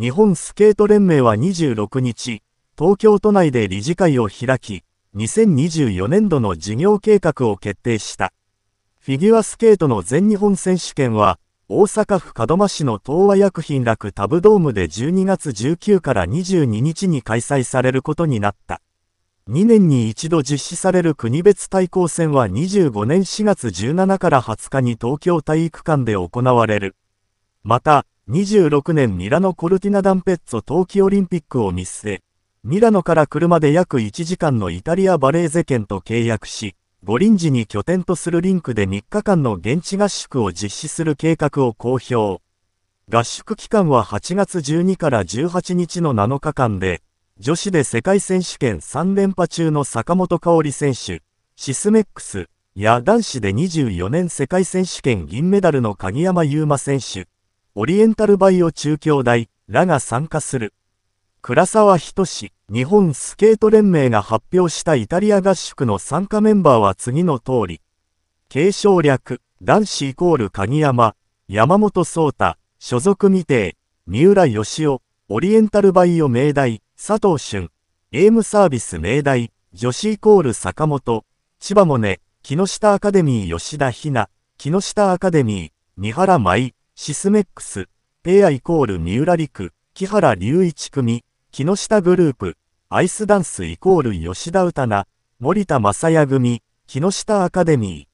日本スケート連盟は26日、東京都内で理事会を開き、2024年度の事業計画を決定した。フィギュアスケートの全日本選手権は、大阪府門真市の東和薬品楽タブドームで12月19から22日に開催されることになった。2年に一度実施される国別対抗戦は25年4月17から20日に東京体育館で行われる。また、2 6年ミラノ・コルティナ・ダンペッツォ冬季オリンピックを見据え、ミラノから車で約1時間のイタリア・バレーゼ県と契約し、五輪時に拠点とするリンクで3日間の現地合宿を実施する計画を公表。合宿期間は8月12から18日の7日間で、女子で世界選手権3連覇中の坂本香織選手、シスメックス、や男子で24年世界選手権銀メダルの鍵山優真選手、オリエンタルバイオ中京大らが参加する。倉沢仁志、日本スケート連盟が発表したイタリア合宿の参加メンバーは次の通り。継承略、男子イコール鍵山、山本壮太、所属未定、三浦義雄、オリエンタルバイオ明大、佐藤俊、エームサービス明大、女子イコール坂本、千葉もね、木下アカデミー吉田ひな、木下アカデミー、三原舞、シスメックス、ペアイコール三浦陸、木原隆一組、木下グループ、アイスダンスイコール吉田歌菜、森田正也組、木下アカデミー。